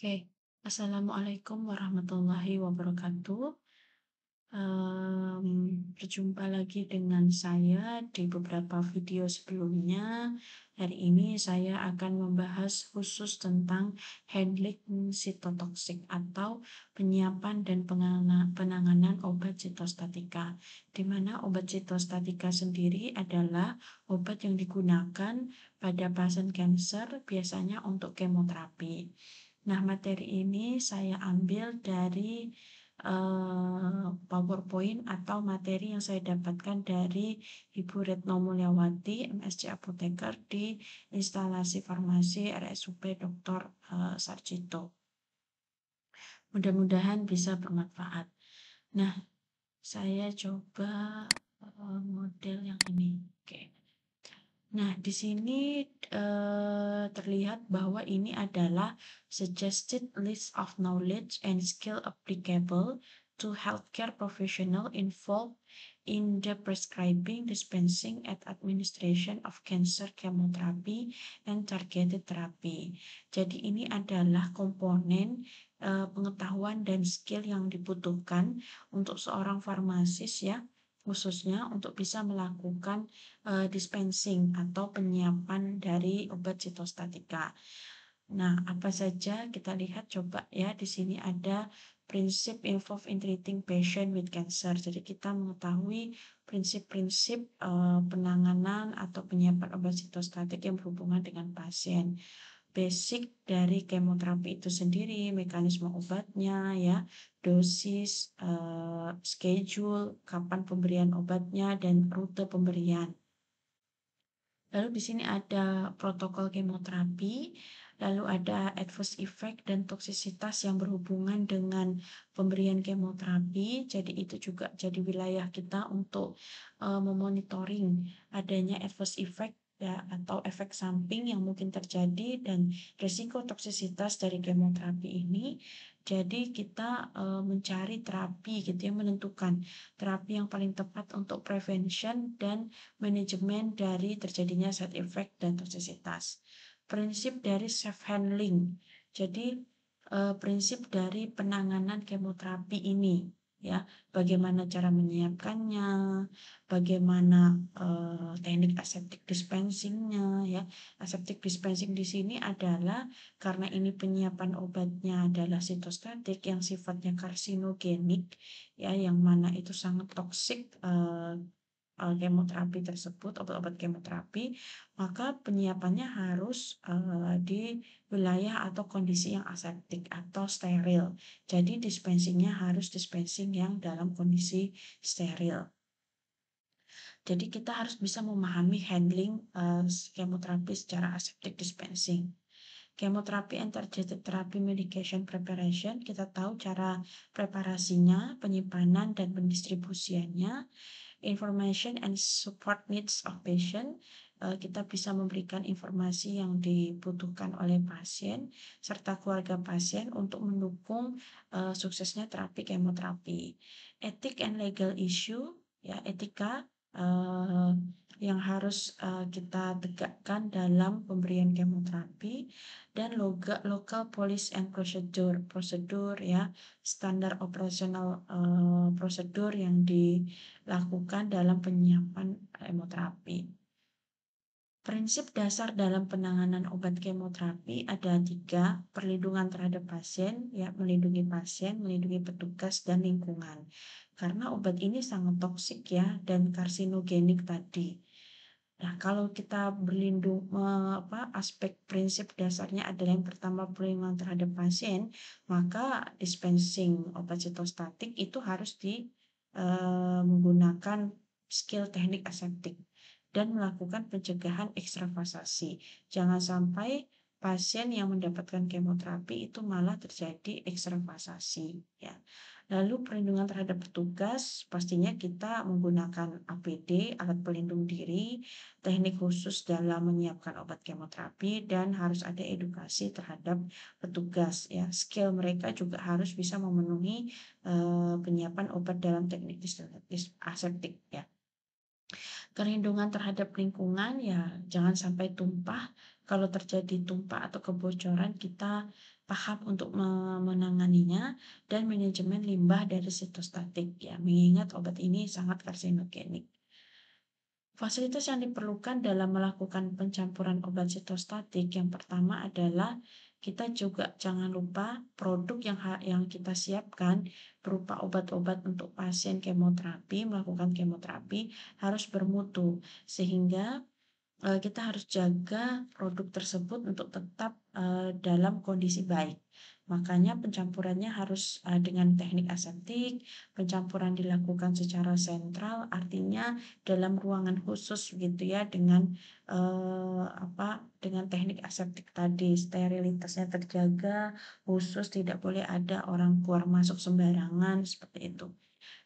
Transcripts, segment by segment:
Oke, Assalamualaikum warahmatullahi wabarakatuh. Um, berjumpa lagi dengan saya di beberapa video sebelumnya. Hari ini saya akan membahas khusus tentang handling sitotoksik atau penyiapan dan penanganan obat sitostatika. Di mana obat sitostatika sendiri adalah obat yang digunakan pada pasien kanker biasanya untuk kemoterapi. Nah, materi ini saya ambil dari eh, PowerPoint atau materi yang saya dapatkan dari Ibu Retno Mulyawati, MSc Apoteker di instalasi farmasi RSUP Dr. Eh, Sarjito. Mudah-mudahan bisa bermanfaat. Nah, saya coba eh, model yang ini. Oke. Okay. Nah, di sini eh, terlihat bahwa ini adalah suggested list of knowledge and skill applicable to healthcare professional involved in the prescribing, dispensing, and administration of cancer chemotherapy and targeted therapy. Jadi ini adalah komponen eh, pengetahuan dan skill yang dibutuhkan untuk seorang farmasis ya khususnya untuk bisa melakukan uh, dispensing atau penyiapan dari obat sitostatika. Nah, apa saja kita lihat coba ya di sini ada prinsip involve in treating patient with cancer. Jadi kita mengetahui prinsip-prinsip uh, penanganan atau penyiapan obat sitostatik yang berhubungan dengan pasien basic dari kemoterapi itu sendiri, mekanisme obatnya, ya, dosis, uh, schedule, kapan pemberian obatnya, dan rute pemberian. Lalu di sini ada protokol kemoterapi, lalu ada adverse effect dan toksisitas yang berhubungan dengan pemberian kemoterapi. Jadi itu juga jadi wilayah kita untuk uh, memonitoring adanya adverse effect ya atau efek samping yang mungkin terjadi dan risiko toksisitas dari kemoterapi ini. Jadi kita e, mencari terapi gitu ya menentukan terapi yang paling tepat untuk prevention dan manajemen dari terjadinya side effect dan toksisitas. Prinsip dari self handling. Jadi e, prinsip dari penanganan kemoterapi ini ya bagaimana cara menyiapkannya bagaimana eh, teknik aseptic dispensingnya ya aseptic dispensing di sini adalah karena ini penyiapan obatnya adalah sitostatik yang sifatnya karsinogenik ya yang mana itu sangat toksik eh, uh, kemoterapi tersebut, obat-obat kemoterapi, maka penyiapannya harus uh, di wilayah atau kondisi yang aseptik atau steril. Jadi dispensingnya harus dispensing yang dalam kondisi steril. Jadi kita harus bisa memahami handling uh, kemoterapi secara aseptik dispensing kemoterapi and targeted therapy medication preparation, kita tahu cara preparasinya, penyimpanan, dan pendistribusiannya information and support needs of patient. Eh, kita bisa memberikan informasi yang dibutuhkan oleh pasien serta keluarga pasien untuk mendukung eh, suksesnya terapi kemoterapi. Etik and legal issue, ya etika eh, yang harus uh, kita tegakkan dalam pemberian kemoterapi dan loga, local police and procedure prosedur ya standar operasional uh, prosedur yang dilakukan dalam penyiapan kemoterapi. Prinsip dasar dalam penanganan obat kemoterapi ada tiga, perlindungan terhadap pasien, ya melindungi pasien, melindungi petugas, dan lingkungan. Karena obat ini sangat toksik ya, dan karsinogenik tadi. Nah, kalau kita berlindung apa aspek prinsip dasarnya adalah yang pertama perlindungan terhadap pasien, maka dispensing obat sitostatik itu harus di e, menggunakan skill teknik aseptik dan melakukan pencegahan ekstravasasi. Jangan sampai pasien yang mendapatkan kemoterapi itu malah terjadi ekstravasasi ya. Lalu perlindungan terhadap petugas pastinya kita menggunakan APD alat pelindung diri, teknik khusus dalam menyiapkan obat kemoterapi dan harus ada edukasi terhadap petugas ya. Skill mereka juga harus bisa memenuhi uh, penyiapan obat dalam teknik aseptik ya. Perlindungan terhadap lingkungan ya jangan sampai tumpah kalau terjadi tumpah atau kebocoran kita paham untuk menanganinya dan manajemen limbah dari sitostatik ya mengingat obat ini sangat karsinogenik. Fasilitas yang diperlukan dalam melakukan pencampuran obat sitostatik yang pertama adalah kita juga jangan lupa produk yang yang kita siapkan berupa obat-obat untuk pasien kemoterapi melakukan kemoterapi harus bermutu sehingga Eh, kita harus jaga produk tersebut untuk tetap eh, dalam kondisi baik. Makanya pencampurannya harus eh, dengan teknik aseptik, pencampuran dilakukan secara sentral, artinya dalam ruangan khusus gitu ya dengan eh, apa dengan teknik aseptik tadi, sterilitasnya terjaga, khusus tidak boleh ada orang keluar masuk sembarangan seperti itu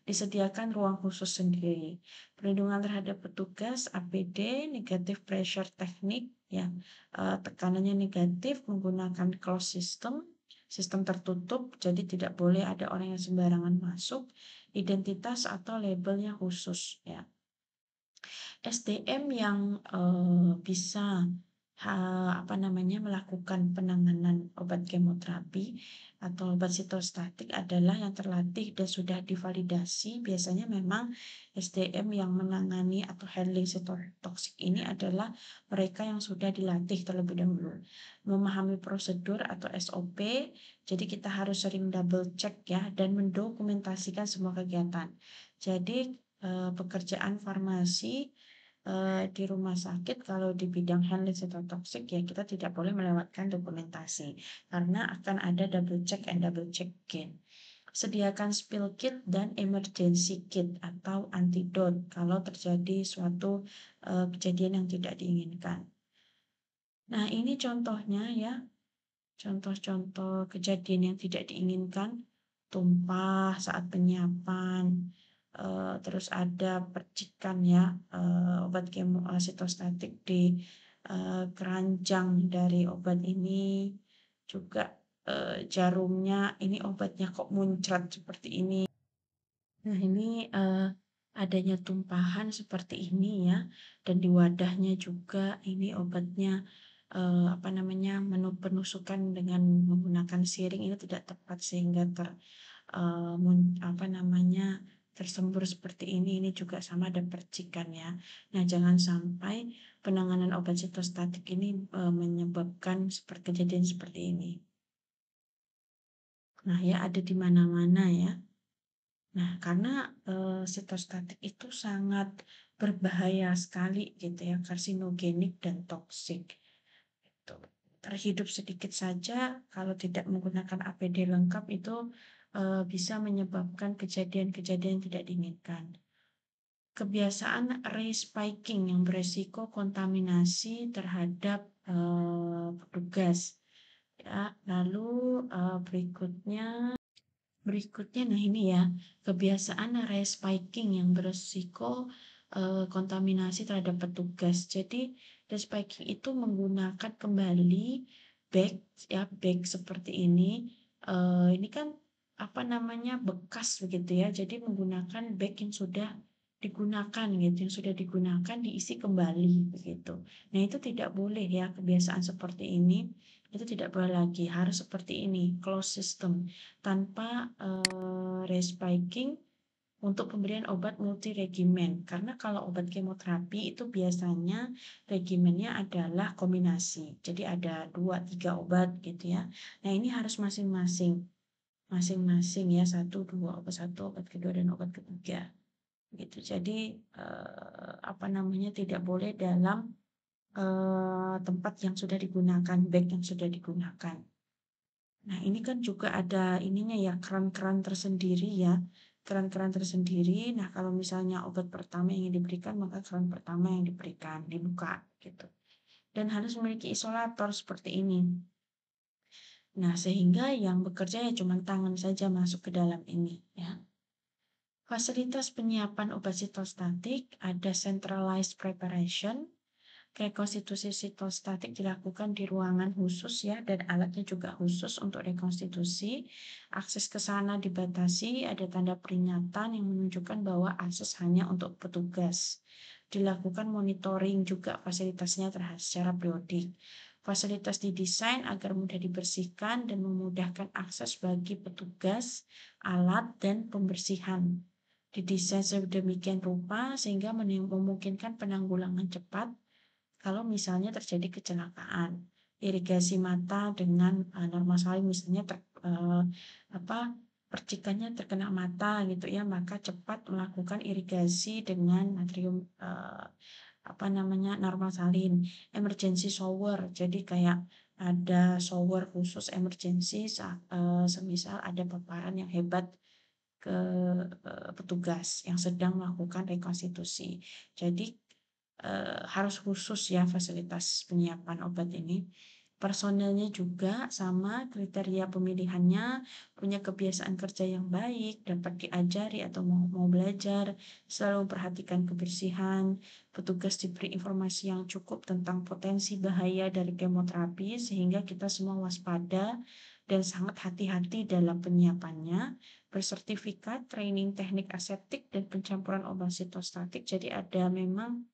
disediakan ruang khusus sendiri. Perlindungan terhadap petugas APD negatif pressure teknik ya tekanannya negatif menggunakan closed system sistem tertutup jadi tidak boleh ada orang yang sembarangan masuk identitas atau labelnya khusus ya SDM yang uh, bisa Eh, apa namanya melakukan penanganan obat kemoterapi atau obat sitostatik adalah yang terlatih dan sudah divalidasi. Biasanya memang SDM yang menangani atau handling sitotoksik ini adalah mereka yang sudah dilatih terlebih dahulu. Memahami prosedur atau SOP, jadi kita harus sering double check ya dan mendokumentasikan semua kegiatan. Jadi eh, pekerjaan farmasi Eh, di rumah sakit kalau di bidang handling toxic ya kita tidak boleh melewatkan dokumentasi karena akan ada double check and double check again. Sediakan spill kit dan emergency kit atau antidot kalau terjadi suatu uh, kejadian yang tidak diinginkan. Nah, ini contohnya ya. Contoh-contoh kejadian yang tidak diinginkan tumpah saat penyiapan, Eh, terus ada percikan ya uh, obat kemoasitostatik eh, di uh, keranjang dari obat ini juga uh, jarumnya ini obatnya kok muncrat seperti ini nah ini uh, adanya tumpahan seperti ini ya dan di wadahnya juga ini obatnya uh, apa namanya menu penusukan dengan menggunakan siring ini tidak tepat sehingga ter uh, apa namanya tersembur seperti ini, ini juga sama ada percikan ya. Nah, jangan sampai penanganan obat sitostatik ini e, menyebabkan seperti kejadian seperti ini. Nah, ya ada di mana-mana ya. Nah, karena e, sitostatik itu sangat berbahaya sekali gitu ya, karsinogenik dan toksik. Gitu. Terhidup sedikit saja kalau tidak menggunakan APD lengkap itu Eh, bisa menyebabkan kejadian-kejadian tidak diinginkan. Kebiasaan ray spiking yang beresiko kontaminasi terhadap eh, petugas. Ya, lalu uh, berikutnya berikutnya nah ini ya kebiasaan ray spiking yang beresiko uh, kontaminasi terhadap petugas. Jadi ray spiking itu menggunakan kembali bag ya bag seperti ini. Uh, ini kan apa namanya bekas begitu ya. Jadi menggunakan bag yang sudah digunakan gitu, yang sudah digunakan diisi kembali begitu. Nah itu tidak boleh ya kebiasaan seperti ini itu tidak boleh lagi harus seperti ini close system tanpa uh, respiking untuk pemberian obat multi regimen karena kalau obat kemoterapi itu biasanya regimennya adalah kombinasi jadi ada dua tiga obat gitu ya nah ini harus masing-masing masing-masing ya satu dua obat satu obat kedua dan obat ketiga gitu jadi eh, apa namanya tidak boleh dalam eh, tempat yang sudah digunakan bag yang sudah digunakan nah ini kan juga ada ininya ya keran-keran tersendiri ya keran-keran tersendiri. Nah, kalau misalnya obat pertama yang diberikan, maka keran pertama yang diberikan dibuka gitu. Dan harus memiliki isolator seperti ini. Nah, sehingga yang bekerja ya cuma tangan saja masuk ke dalam ini ya. Fasilitas penyiapan obat sitostatik ada centralized preparation. Rekonstitusi sitostatik dilakukan di ruangan khusus ya dan alatnya juga khusus untuk rekonstitusi. Akses ke sana dibatasi, ada tanda peringatan yang menunjukkan bahwa akses hanya untuk petugas. Dilakukan monitoring juga fasilitasnya terhadap secara periodik Fasilitas didesain agar mudah dibersihkan dan memudahkan akses bagi petugas, alat, dan pembersihan. Didesain sedemikian rupa sehingga memungkinkan penanggulangan cepat kalau misalnya terjadi kecelakaan. Irigasi mata dengan uh, norma saling misalnya ter, uh, apa percikannya terkena mata gitu ya, maka cepat melakukan irigasi dengan natrium uh, apa namanya normal salin emergency shower jadi kayak ada shower khusus emergency eh, semisal ada paparan yang hebat ke eh, petugas yang sedang melakukan rekonstitusi jadi eh, harus khusus ya fasilitas penyiapan obat ini personilnya juga sama kriteria pemilihannya, punya kebiasaan kerja yang baik, dapat diajari atau mau, mau belajar, selalu memperhatikan kebersihan, petugas diberi informasi yang cukup tentang potensi bahaya dari kemoterapi sehingga kita semua waspada dan sangat hati-hati dalam penyiapannya, bersertifikat training teknik aseptik dan pencampuran obat sitostatik. Jadi ada memang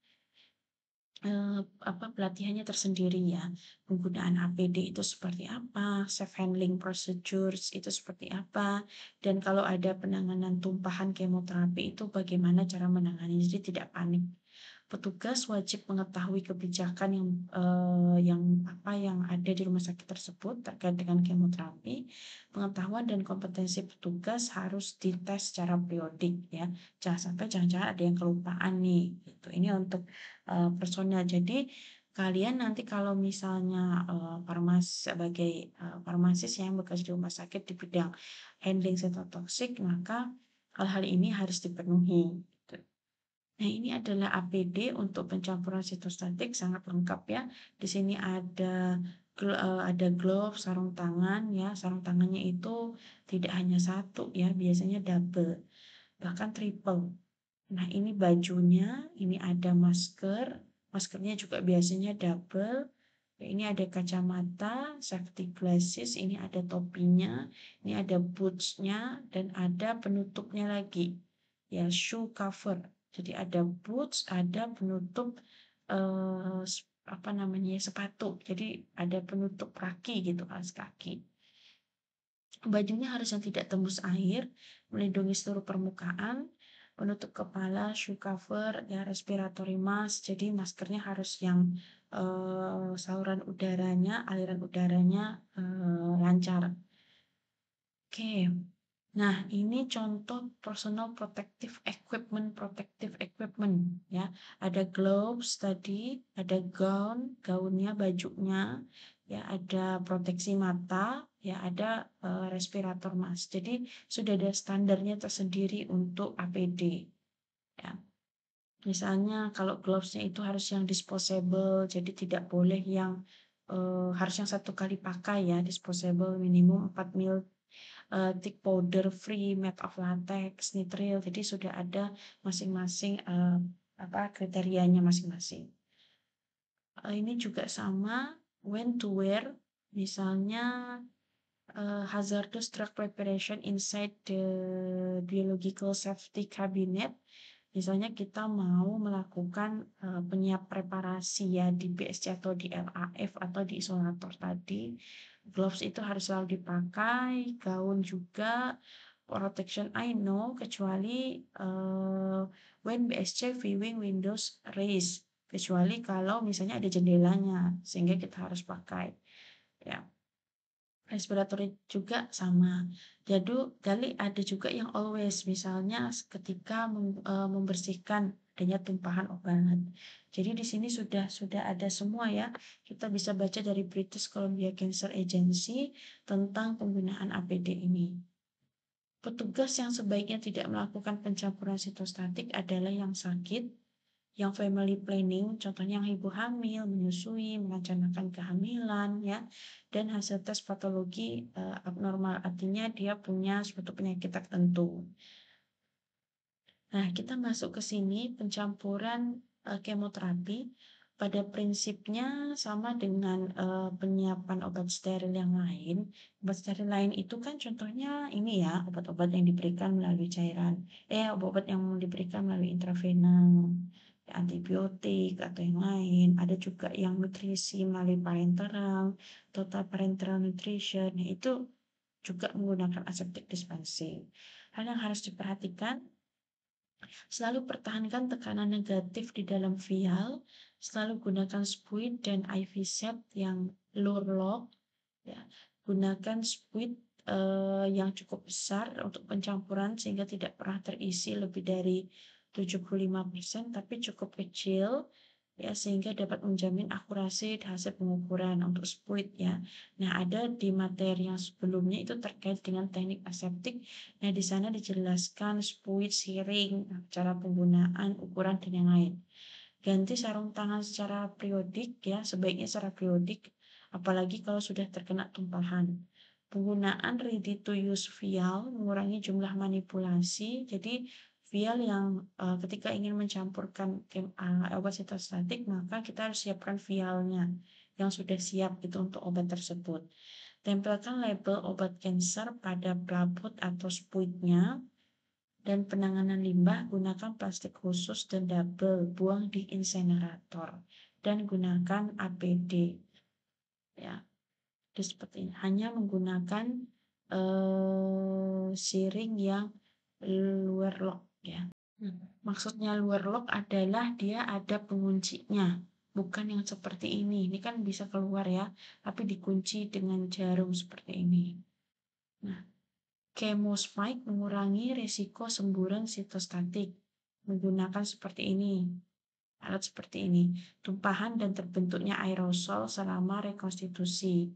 eh, apa, pelatihannya tersendiri ya. Penggunaan APD itu seperti apa, safe handling procedures itu seperti apa, dan kalau ada penanganan tumpahan kemoterapi itu bagaimana cara menangani, jadi tidak panik. Petugas wajib mengetahui kebijakan yang, eh yang apa, yang ada di rumah sakit tersebut terkait dengan kemoterapi. Pengetahuan dan kompetensi petugas harus dites secara periodik ya, jangan sampai jangan-jangan ada yang kelupaan nih, gitu. Ini untuk Eh, personnya Jadi, kalian nanti kalau misalnya, uh, farmas sebagai, uh, farmasis yang bekerja di rumah sakit di bidang handling cytotoxic, maka hal-hal ini harus dipenuhi, gitu. Nah, ini adalah APD untuk pencampuran sitostatik, sangat lengkap ya. Di sini ada ada glove sarung tangan ya, sarung tangannya itu tidak hanya satu ya, biasanya double, bahkan triple. Nah, ini bajunya, ini ada masker. Maskernya juga biasanya double. Ini ada kacamata, safety glasses, ini ada topinya, ini ada bootsnya, dan ada penutupnya lagi. Ya, shoe cover. Jadi ada boots, ada penutup eh, apa namanya sepatu. Jadi ada penutup kaki gitu, alas kaki. Bajunya harus yang tidak tembus air, melindungi seluruh permukaan, penutup kepala, shoe cover, ya respiratory mask. Jadi maskernya harus yang uh, saluran udaranya, aliran udaranya uh, lancar. Oke. Okay. Nah, ini contoh personal protective equipment, protective equipment ya. Ada gloves tadi, ada gown, gaunnya, bajunya, ya ada proteksi mata, ya ada uh, respirator mas. Jadi sudah ada standarnya tersendiri untuk APD. Ya. Misalnya kalau glovesnya itu harus yang disposable, jadi tidak boleh yang uh, harus yang satu kali pakai ya, disposable minimum 4 mil uh, thick powder free, made of latex, nitril. Jadi sudah ada masing-masing uh, apa kriterianya masing-masing. Uh, ini juga sama when to wear misalnya uh, hazardous drug preparation inside the biological safety cabinet. Misalnya kita mau melakukan uh, penyiap preparasi ya di BSC atau di LAF atau di isolator tadi. Gloves itu harus selalu dipakai, gaun juga, protection I know kecuali uh, when BSC viewing windows raised, kecuali kalau misalnya ada jendelanya sehingga kita harus pakai ya respiratory juga sama. Jadi, jadi ada juga yang always, misalnya ketika e, membersihkan adanya tumpahan obat. Jadi di sini sudah sudah ada semua ya. Kita bisa baca dari British Columbia Cancer Agency tentang penggunaan APD ini. Petugas yang sebaiknya tidak melakukan pencampuran sitostatik adalah yang sakit, yang family planning, contohnya yang ibu hamil, menyusui, merencanakan kehamilan, ya, dan hasil tes patologi uh, abnormal, artinya dia punya suatu penyakit tertentu. Nah, kita masuk ke sini pencampuran uh, kemoterapi pada prinsipnya sama dengan uh, penyiapan obat steril yang lain. Obat steril lain itu kan contohnya ini ya, obat-obat yang diberikan melalui cairan, eh obat-obat yang diberikan melalui intravena antibiotik atau yang lain. Ada juga yang nutrisi melalui parenteral total parenteral nutrition, nah, itu juga menggunakan aseptic dispensing. Hal yang harus diperhatikan, selalu pertahankan tekanan negatif di dalam vial, selalu gunakan spuit dan IV set yang lock ya. gunakan spuit Uh, yang cukup besar untuk pencampuran sehingga tidak pernah terisi lebih dari 75% tapi cukup kecil ya sehingga dapat menjamin akurasi hasil pengukuran untuk spuit ya. Nah, ada di materi yang sebelumnya itu terkait dengan teknik aseptik. Nah, di sana dijelaskan spuit siring, nah, cara penggunaan, ukuran dan yang lain. Ganti sarung tangan secara periodik ya, sebaiknya secara periodik apalagi kalau sudah terkena tumpahan. Penggunaan ready to use vial mengurangi jumlah manipulasi. Jadi vial yang uh, ketika ingin mencampurkan uh, obat sitostatik maka kita harus siapkan vialnya yang sudah siap itu untuk obat tersebut. Tempelkan label obat kanker pada pelabut atau spuitnya dan penanganan limbah gunakan plastik khusus dan double buang di insenerator dan gunakan APD ya seperti ini hanya menggunakan uh, siring yang luar lock ya. Maksudnya luar lock adalah dia ada penguncinya, bukan yang seperti ini. Ini kan bisa keluar ya, tapi dikunci dengan jarum seperti ini. Nah, spike mengurangi risiko semburan sitostatik menggunakan seperti ini. Alat seperti ini, tumpahan dan terbentuknya aerosol selama rekonstitusi.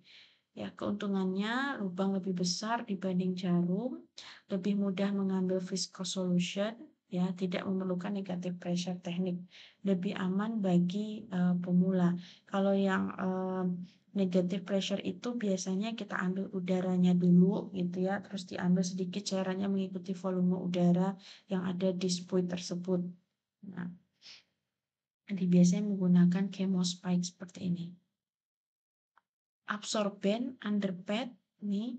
Ya, keuntungannya lubang lebih besar dibanding jarum, lebih mudah mengambil viscous solution, ya, tidak memerlukan negative pressure teknik, lebih aman bagi uh, pemula. Kalau yang uh, eh, negative pressure itu biasanya kita ambil udaranya dulu gitu ya, terus diambil sedikit cairannya mengikuti volume udara yang ada di spuit tersebut. Nah, jadi biasanya menggunakan chemospike seperti ini absorben underpad nih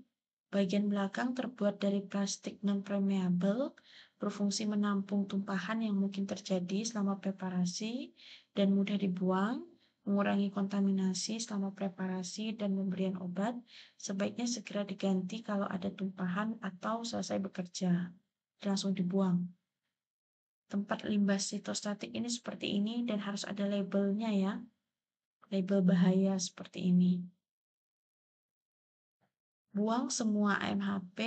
bagian belakang terbuat dari plastik non permeable berfungsi menampung tumpahan yang mungkin terjadi selama preparasi dan mudah dibuang mengurangi kontaminasi selama preparasi dan pemberian obat sebaiknya segera diganti kalau ada tumpahan atau selesai bekerja langsung dibuang tempat limbah sitostatik ini seperti ini dan harus ada labelnya ya label bahaya seperti ini buang semua AMHP,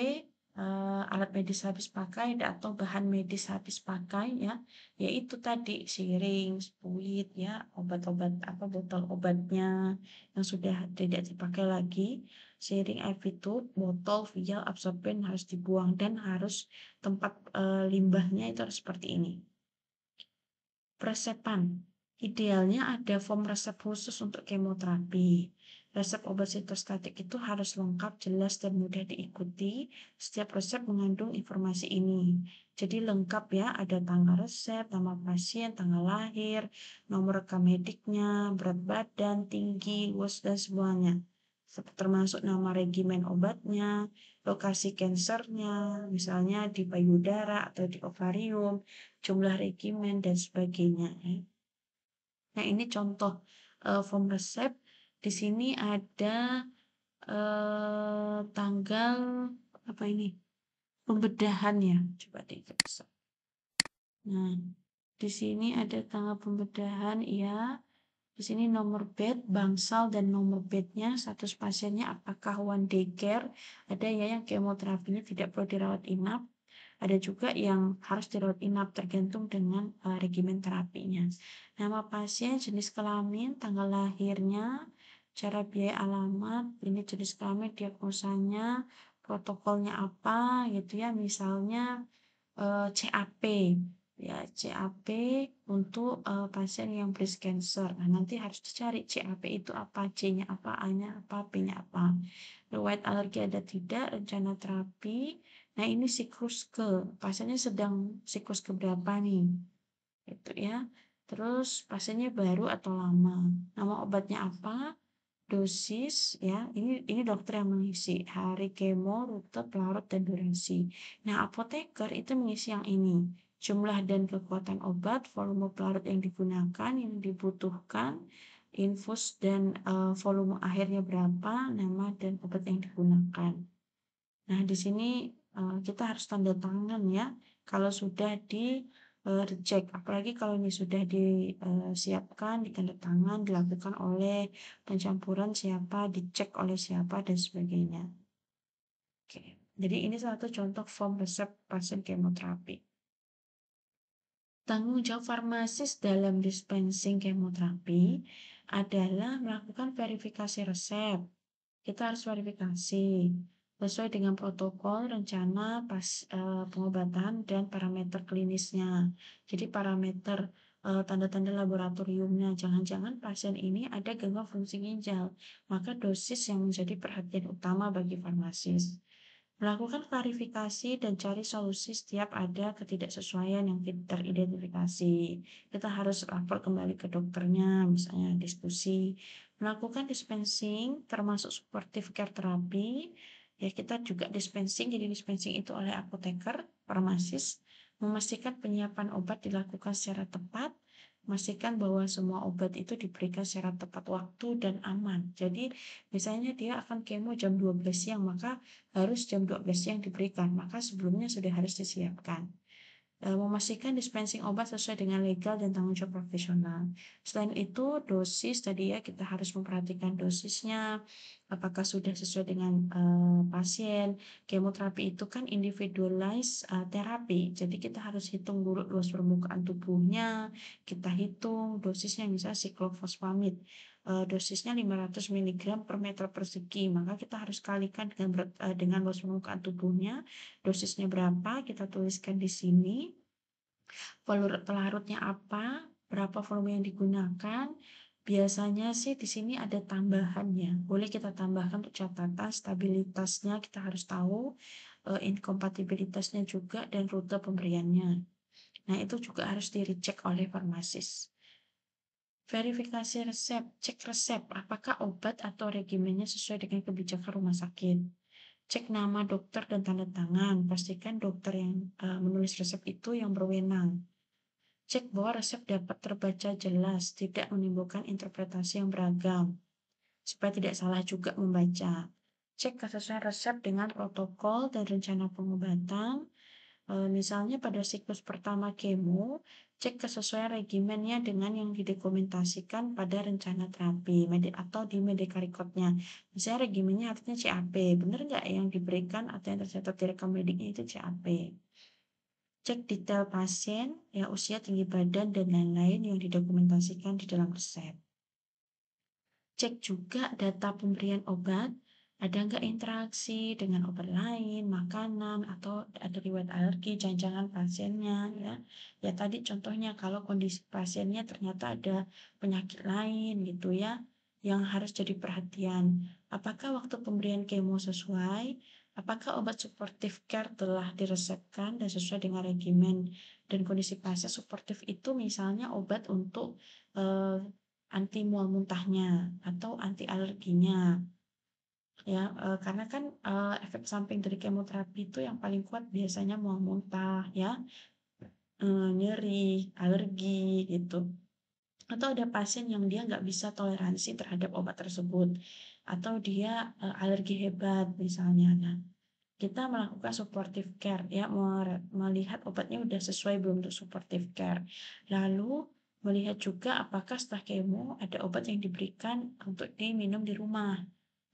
eh, alat medis habis pakai atau bahan medis habis pakai ya, yaitu tadi siring, spuit ya, obat-obat apa botol obatnya yang sudah tidak dipakai lagi, siring IV fitut, botol, vial, absorben harus dibuang dan harus tempat eh, limbahnya itu harus seperti ini. Persepan Idealnya ada form resep khusus untuk kemoterapi. Resep obat sitostatik itu harus lengkap, jelas, dan mudah diikuti. Setiap resep mengandung informasi ini. Jadi lengkap ya, ada tanggal resep, nama pasien, tanggal lahir, nomor rekam mediknya, berat badan, tinggi, luas, dan semuanya. Termasuk nama regimen obatnya, lokasi kansernya, misalnya di payudara atau di ovarium, jumlah regimen, dan sebagainya. Nah, ini contoh eh, form resep di sini ada eh, tanggal apa ini pembedahannya coba diklik nah di sini ada tanggal pembedahan ya di sini nomor bed, bangsal dan nomor bednya status pasiennya apakah one day care, ada ya yang kemoterapinya tidak perlu dirawat inap, ada juga yang harus dirawat inap tergantung dengan uh, regimen terapinya. Nama pasien, jenis kelamin, tanggal lahirnya, cara biaya alamat, ini jenis kelamin, diagnosanya, protokolnya apa gitu ya. Misalnya eh, CAP ya CAP untuk eh, pasien yang breast cancer. Nah, nanti harus dicari CAP itu apa, C-nya apa, A-nya apa, P-nya apa. Riwayat alergi ada tidak, rencana terapi. Nah, ini siklus ke, pasiennya sedang siklus ke nih? Itu ya. Terus pasiennya baru atau lama. Nama obatnya apa? dosis ya ini ini dokter yang mengisi hari kemo rute pelarut dan durasi nah apoteker itu mengisi yang ini jumlah dan kekuatan obat volume pelarut yang digunakan yang dibutuhkan infus dan uh, volume akhirnya berapa nama dan obat yang digunakan nah di sini uh, kita harus tanda tangan ya kalau sudah di uh, apalagi kalau ini sudah disiapkan eh, ditandatangan dilakukan oleh pencampuran siapa dicek oleh siapa dan sebagainya oke jadi ini satu contoh form resep pasien kemoterapi tanggung jawab farmasis dalam dispensing kemoterapi adalah melakukan verifikasi resep kita harus verifikasi sesuai dengan protokol rencana pas uh, pengobatan dan parameter klinisnya. Jadi parameter eh, tanda-tanda laboratoriumnya. Jangan-jangan pasien ini ada gangguan fungsi ginjal, maka dosis yang menjadi perhatian utama bagi farmasis. Melakukan klarifikasi dan cari solusi setiap ada ketidaksesuaian yang teridentifikasi. Kita harus lapor kembali ke dokternya, misalnya diskusi. Melakukan dispensing, termasuk supportive care terapi, ya kita juga dispensing jadi dispensing itu oleh apoteker farmasis memastikan penyiapan obat dilakukan secara tepat memastikan bahwa semua obat itu diberikan secara tepat waktu dan aman. Jadi misalnya dia akan kemo jam 12 siang, maka harus jam 12 siang diberikan, maka sebelumnya sudah harus disiapkan. Eh, memastikan dispensing obat sesuai dengan legal dan tanggung jawab profesional. Selain itu, dosis tadi ya kita harus memperhatikan dosisnya, apakah sudah sesuai dengan uh, pasien. Kemoterapi itu kan individualized uh, terapi, jadi kita harus hitung dulu luas permukaan tubuhnya, kita hitung dosisnya misalnya siklofosfamid Eh, dosisnya 500 mg per meter persegi maka kita harus kalikan dengan berat, eh, dengan luas permukaan tubuhnya dosisnya berapa kita tuliskan di sini pelarutnya apa berapa volume yang digunakan biasanya sih di sini ada tambahannya. Boleh kita tambahkan untuk catatan stabilitasnya kita harus tahu, eh, inkompatibilitasnya juga dan rute pemberiannya. Nah, itu juga harus direcek oleh farmasis verifikasi resep, cek resep apakah obat atau regimennya sesuai dengan kebijakan rumah sakit. Cek nama dokter dan tanda tangan, pastikan dokter yang uh, menulis resep itu yang berwenang. Cek bahwa resep dapat terbaca jelas, tidak menimbulkan interpretasi yang beragam, supaya tidak salah juga membaca. Cek kesesuaian resep dengan protokol dan rencana pengobatan, Eh, misalnya pada siklus pertama kemo, cek kesesuaian regimennya dengan yang didokumentasikan pada rencana terapi medik atau di medical recordnya. Misalnya regimennya artinya CAP, benar nggak yang diberikan atau yang tercatat di rekam mediknya itu CAP. Cek detail pasien, ya usia, tinggi badan, dan lain-lain yang didokumentasikan di dalam resep. Cek juga data pemberian obat, ada nggak interaksi dengan obat lain, makanan, atau ada riwayat alergi, jangan-jangan pasiennya ya. Ya tadi contohnya kalau kondisi pasiennya ternyata ada penyakit lain gitu ya, yang harus jadi perhatian. Apakah waktu pemberian kemo sesuai? Apakah obat supportive care telah diresepkan dan sesuai dengan regimen dan kondisi pasien suportif itu misalnya obat untuk eh, anti mual muntahnya atau anti alerginya ya eh, karena kan eh, efek samping dari kemoterapi itu yang paling kuat biasanya mual muntah ya eh, nyeri alergi gitu atau ada pasien yang dia nggak bisa toleransi terhadap obat tersebut atau dia alergi hebat misalnya nah kita melakukan supportive care ya melihat obatnya udah sesuai belum untuk supportive care lalu melihat juga apakah setelah kemo ada obat yang diberikan untuk diminum di rumah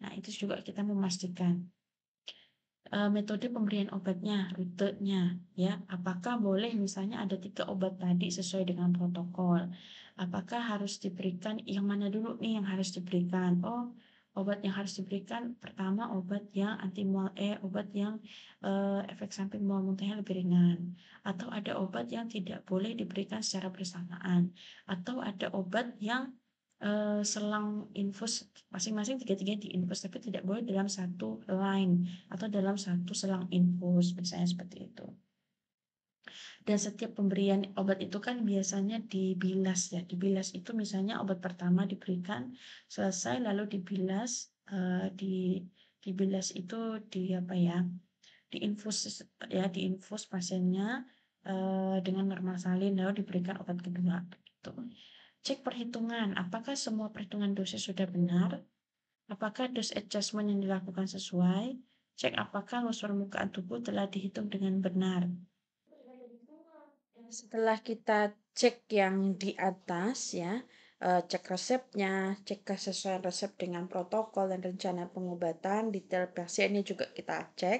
Nah, itu juga kita memastikan. Eh, metode pemberian obatnya, rutenya, ya. Apakah boleh misalnya ada tiga obat tadi sesuai dengan protokol? Apakah harus diberikan yang mana dulu nih yang harus diberikan? Oh, obat yang harus diberikan pertama obat yang anti mual eh obat yang eh, efek samping mual muntahnya lebih ringan atau ada obat yang tidak boleh diberikan secara bersamaan atau ada obat yang Eh, selang infus masing-masing tiga-tiga di infus tapi tidak boleh dalam satu line atau dalam satu selang infus misalnya seperti itu dan setiap pemberian obat itu kan biasanya dibilas ya dibilas itu misalnya obat pertama diberikan selesai lalu dibilas uh, di dibilas itu di apa ya di infus ya di infus pasiennya uh, dengan normal salin lalu diberikan obat kedua gitu Cek perhitungan, apakah semua perhitungan dosis sudah benar? Apakah dos adjustment yang dilakukan sesuai? Cek apakah luas permukaan tubuh telah dihitung dengan benar. Setelah kita cek yang di atas ya, eh, cek resepnya, cek kesesuaian resep dengan protokol dan rencana pengobatan, detail pasiennya juga kita cek.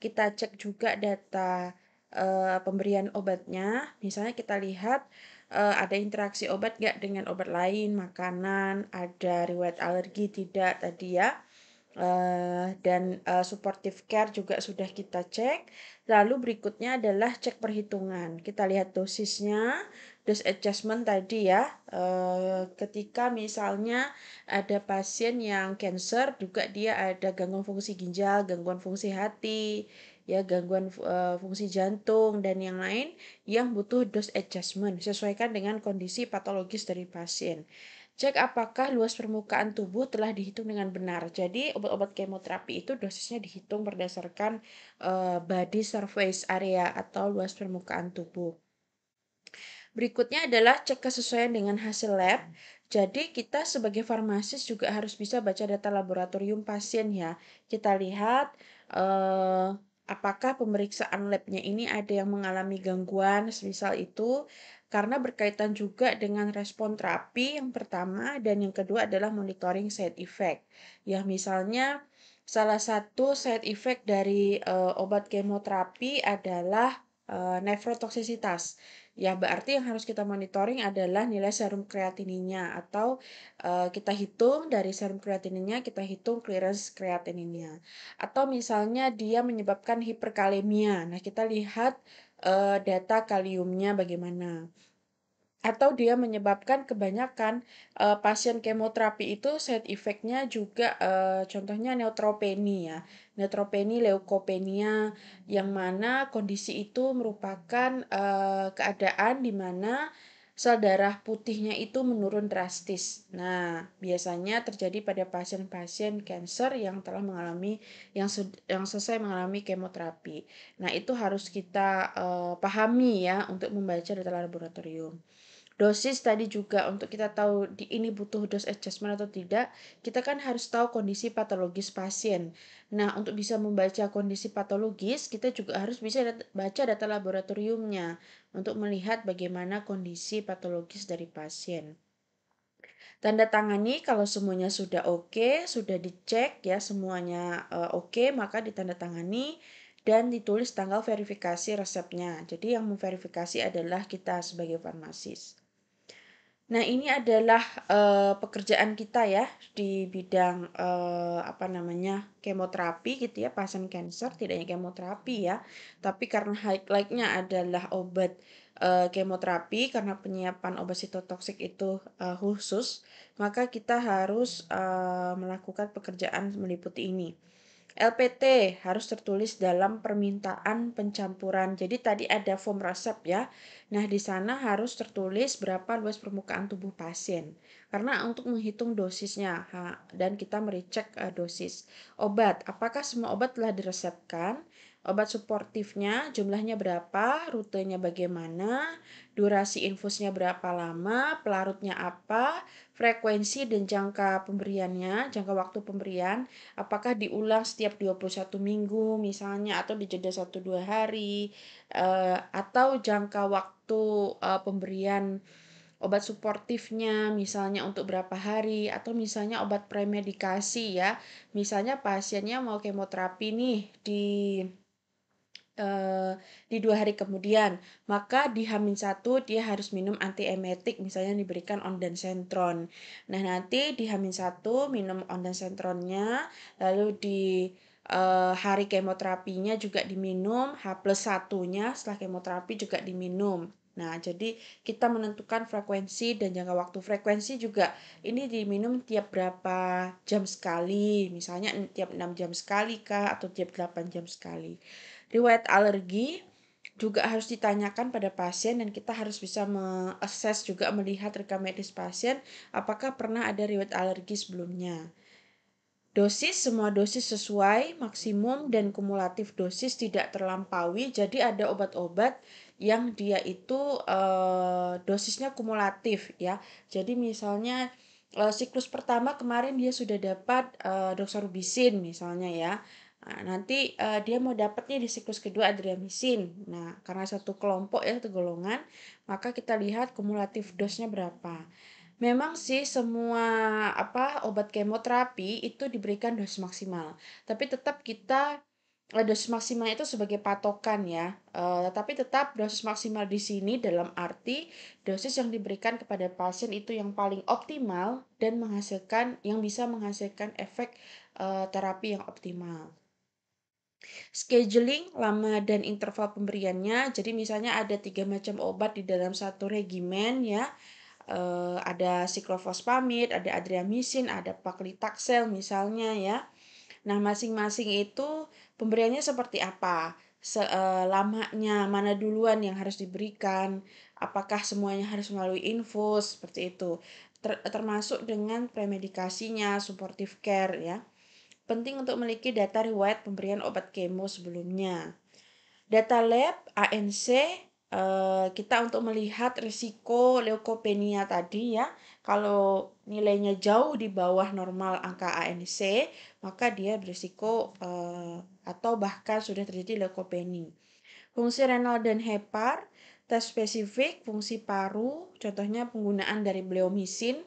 Kita cek juga data eh, pemberian obatnya. Misalnya kita lihat uh, ada interaksi obat nggak dengan obat lain, makanan, ada riwayat alergi tidak tadi ya. Uh, dan uh, supportive care juga sudah kita cek. Lalu berikutnya adalah cek perhitungan. Kita lihat dosisnya, dose adjustment tadi ya. Uh, ketika misalnya ada pasien yang cancer juga dia ada gangguan fungsi ginjal, gangguan fungsi hati, ya gangguan uh, fungsi jantung dan yang lain yang butuh dose adjustment sesuaikan dengan kondisi patologis dari pasien. Cek apakah luas permukaan tubuh telah dihitung dengan benar. Jadi obat-obat kemoterapi itu dosisnya dihitung berdasarkan uh, body surface area atau luas permukaan tubuh. Berikutnya adalah cek kesesuaian dengan hasil lab. Jadi kita sebagai farmasis juga harus bisa baca data laboratorium pasien ya. Kita lihat uh, apakah pemeriksaan labnya ini ada yang mengalami gangguan semisal itu karena berkaitan juga dengan respon terapi yang pertama dan yang kedua adalah monitoring side effect. Ya misalnya salah satu side effect dari e, obat kemoterapi adalah e, eh, nefrotoksisitas. Ya, berarti yang harus kita monitoring adalah nilai serum kreatininya atau uh, kita hitung dari serum kreatininya kita hitung clearance kreatininnya. Atau misalnya dia menyebabkan hiperkalemia. Nah, kita lihat uh, data kaliumnya bagaimana atau dia menyebabkan kebanyakan uh, pasien kemoterapi itu side effect-nya juga uh, contohnya neutropenia, ya. neutropenia leukopenia yang mana kondisi itu merupakan uh, keadaan di mana sel darah putihnya itu menurun drastis. Nah, biasanya terjadi pada pasien-pasien kanker yang telah mengalami yang yang selesai mengalami kemoterapi. Nah, itu harus kita uh, pahami ya untuk membaca data laboratorium dosis tadi juga untuk kita tahu di ini butuh dos adjustment atau tidak, kita kan harus tahu kondisi patologis pasien. Nah, untuk bisa membaca kondisi patologis, kita juga harus bisa baca data laboratoriumnya untuk melihat bagaimana kondisi patologis dari pasien. Tanda tangani kalau semuanya sudah oke, okay, sudah dicek ya semuanya eh, oke, okay, maka tangani dan ditulis tanggal verifikasi resepnya. Jadi yang memverifikasi adalah kita sebagai farmasis. Nah, ini adalah uh, pekerjaan kita ya di bidang, uh, apa namanya, kemoterapi gitu ya, pasien kanker tidak hanya kemoterapi ya, tapi karena highlight-nya adalah obat, uh, kemoterapi karena penyiapan obat sitotoksik itu, uh, khusus, maka kita harus, uh, melakukan pekerjaan meliputi ini. LPT harus tertulis dalam permintaan pencampuran. Jadi tadi ada form resep ya. Nah, di sana harus tertulis berapa luas permukaan tubuh pasien. Karena untuk menghitung dosisnya dan kita merecek eh, dosis obat. Apakah semua obat telah diresepkan? Obat suportifnya jumlahnya berapa, rutenya bagaimana, durasi infusnya berapa lama, pelarutnya apa, frekuensi dan jangka pemberiannya, jangka waktu pemberian, apakah diulang setiap 21 minggu misalnya atau dijeda 1 2 hari uh, atau jangka waktu uh, pemberian obat suportifnya misalnya untuk berapa hari atau misalnya obat premedikasi ya misalnya pasiennya mau kemoterapi nih di Eh, di dua hari kemudian maka di hamin satu dia harus minum antiemetik misalnya diberikan ondansetron. nah nanti di hamin satu minum ondansetronnya lalu di uh, hari kemoterapinya juga diminum H plus satunya setelah kemoterapi juga diminum Nah, jadi kita menentukan frekuensi dan jangka waktu frekuensi juga ini diminum tiap berapa jam sekali, misalnya tiap 6 jam sekali kah atau tiap 8 jam sekali. Riwayat alergi juga harus ditanyakan pada pasien dan kita harus bisa mengakses juga melihat rekam medis pasien apakah pernah ada riwayat alergi sebelumnya. Dosis semua dosis sesuai maksimum dan kumulatif dosis tidak terlampaui. Jadi ada obat-obat yang dia itu e, dosisnya kumulatif ya. Jadi misalnya e, siklus pertama kemarin dia sudah dapat e, eh, bisin misalnya ya Nah, nanti uh, dia mau dapatnya di siklus kedua adriamisin. Nah, karena satu kelompok ya satu golongan, maka kita lihat kumulatif dosnya berapa. Memang sih semua apa obat kemoterapi itu diberikan dosis maksimal, tapi tetap kita eh, dosis maksimal itu sebagai patokan ya. Uh, tetapi tetap dosis maksimal di sini dalam arti dosis yang diberikan kepada pasien itu yang paling optimal dan menghasilkan yang bisa menghasilkan efek uh, terapi yang optimal scheduling lama dan interval pemberiannya. Jadi misalnya ada tiga macam obat di dalam satu regimen ya. E, ada siklofosfamid, ada adriamisin, ada paklitaxel misalnya ya. Nah, masing-masing itu pemberiannya seperti apa? Selamanya eh, mana duluan yang harus diberikan? Apakah semuanya harus melalui infus seperti itu? Ter termasuk dengan premedikasinya, supportive care ya penting untuk memiliki data riwayat pemberian obat kemo sebelumnya. Data lab ANC eh, kita untuk melihat risiko leukopenia tadi ya. Kalau nilainya jauh di bawah normal angka ANC, maka dia berisiko eh, atau bahkan sudah terjadi leukopeni. Fungsi renal dan hepar, tes spesifik, fungsi paru, contohnya penggunaan dari bleomisin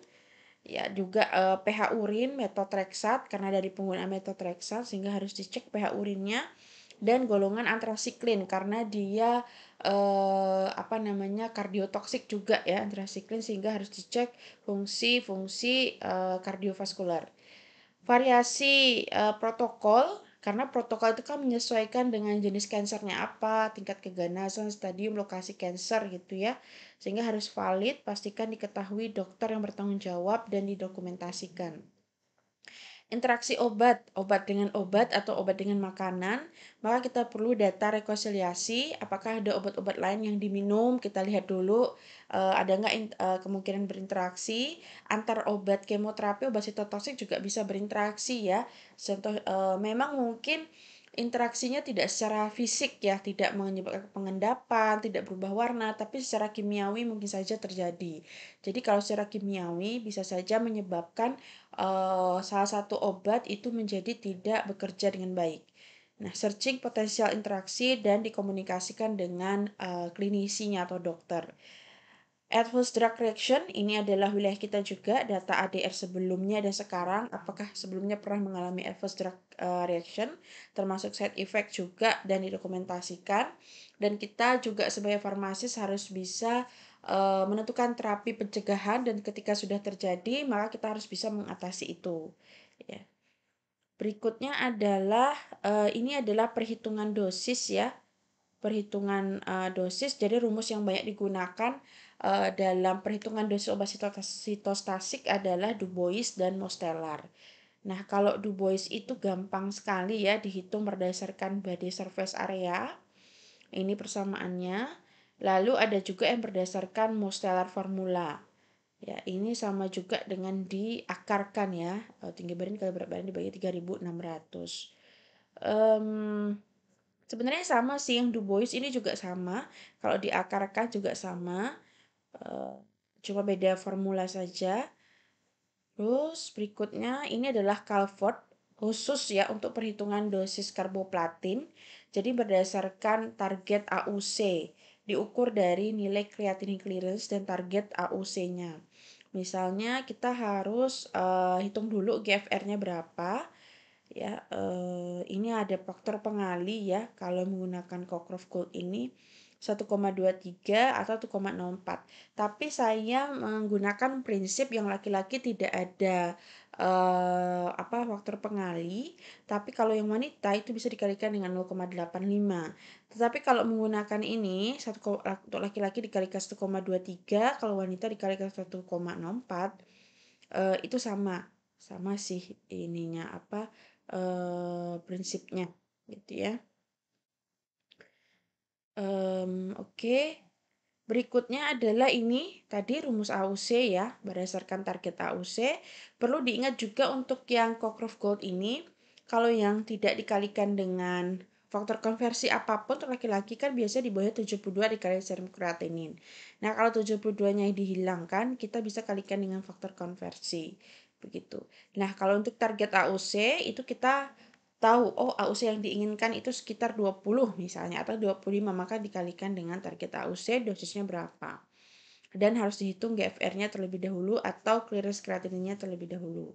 ya juga pH eh, urin metotreksat karena dari penggunaan metotreksat sehingga harus dicek pH urinnya dan golongan antrasiklin karena dia eh, apa namanya kardiotoksik juga ya antrasiklin sehingga harus dicek fungsi-fungsi eh, kardiovaskular variasi protokol karena protokol itu kan menyesuaikan dengan jenis kansernya apa, tingkat keganasan, stadium, lokasi kanker gitu ya. Sehingga harus valid, pastikan diketahui dokter yang bertanggung jawab dan didokumentasikan interaksi obat, obat dengan obat atau obat dengan makanan, maka kita perlu data rekonsiliasi, apakah ada obat-obat lain yang diminum, kita lihat dulu eh, ada nggak eh, kemungkinan berinteraksi antar obat kemoterapi, obat sitotoksik juga bisa berinteraksi ya. Contoh eh, memang mungkin interaksinya tidak secara fisik ya, tidak menyebabkan pengendapan, tidak berubah warna, tapi secara kimiawi mungkin saja terjadi. Jadi kalau secara kimiawi bisa saja menyebabkan uh, salah satu obat itu menjadi tidak bekerja dengan baik. Nah, searching potensial interaksi dan dikomunikasikan dengan uh, klinisinya atau dokter. Adverse Drug Reaction ini adalah wilayah kita juga data ADR sebelumnya dan sekarang apakah sebelumnya pernah mengalami adverse drug uh, reaction termasuk side effect juga dan didokumentasikan dan kita juga sebagai farmasis harus bisa uh, menentukan terapi pencegahan dan ketika sudah terjadi maka kita harus bisa mengatasi itu ya. Berikutnya adalah uh, ini adalah perhitungan dosis ya. Perhitungan uh, dosis jadi rumus yang banyak digunakan Eh, dalam perhitungan dosis obat sitostasik adalah Dubois dan Mosteller. Nah, kalau Dubois itu gampang sekali ya dihitung berdasarkan body surface area. Ini persamaannya. Lalu ada juga yang berdasarkan Mosteller formula. Ya, ini sama juga dengan diakarkan ya. Eh, tinggi badan kali berat badan dibagi 3600. Um, sebenarnya sama sih yang Dubois ini juga sama. Kalau diakarkan juga sama. Eh, cuma beda formula saja. Terus berikutnya ini adalah Calvert khusus ya untuk perhitungan dosis karboplatin. Jadi berdasarkan target AUC diukur dari nilai kreatinin clearance dan target AUC-nya. Misalnya kita harus uh, hitung dulu GFR-nya berapa. Ya, uh, ini ada faktor pengali ya kalau menggunakan Cockcroft Gold ini 1,23 atau 1,04. Tapi saya menggunakan prinsip yang laki-laki tidak ada eh, apa faktor pengali, tapi kalau yang wanita itu bisa dikalikan dengan 0,85. Tetapi kalau menggunakan ini satu untuk laki-laki dikalikan 1,23, kalau wanita dikalikan 1,04 eh, itu sama sama sih ininya apa eh, prinsipnya gitu ya um, oke. Berikutnya adalah ini tadi rumus AUC ya, berdasarkan target AUC. Perlu diingat juga untuk yang Cockcroft Gold ini, kalau yang tidak dikalikan dengan faktor konversi apapun untuk laki-laki kan biasanya di bawah 72 dikali serum kreatinin. Nah, kalau 72-nya dihilangkan, kita bisa kalikan dengan faktor konversi. Begitu. Nah, kalau untuk target AUC itu kita tahu oh AUC yang diinginkan itu sekitar 20 misalnya atau 25 maka dikalikan dengan target AUC dosisnya berapa dan harus dihitung GFR-nya terlebih dahulu atau clearance kreatininnya terlebih dahulu.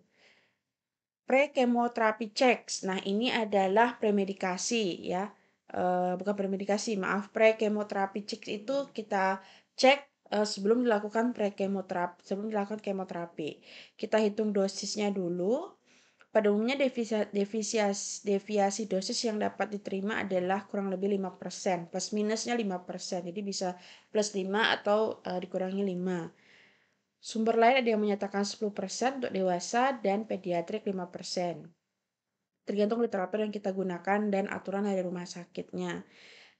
pre kemoterapi checks. Nah, ini adalah premedikasi ya. E, bukan premedikasi, maaf. pre kemoterapi checks itu kita cek e, sebelum dilakukan pre kemoterapi sebelum dilakukan kemoterapi. Kita hitung dosisnya dulu, pada umumnya deviasi, deviasi dosis yang dapat diterima adalah kurang lebih 5%, plus minusnya 5%. Jadi bisa plus 5 atau uh, dikurangi 5. Sumber lain ada yang menyatakan 10% untuk dewasa dan pediatrik 5%. Tergantung literatur yang kita gunakan dan aturan dari rumah sakitnya.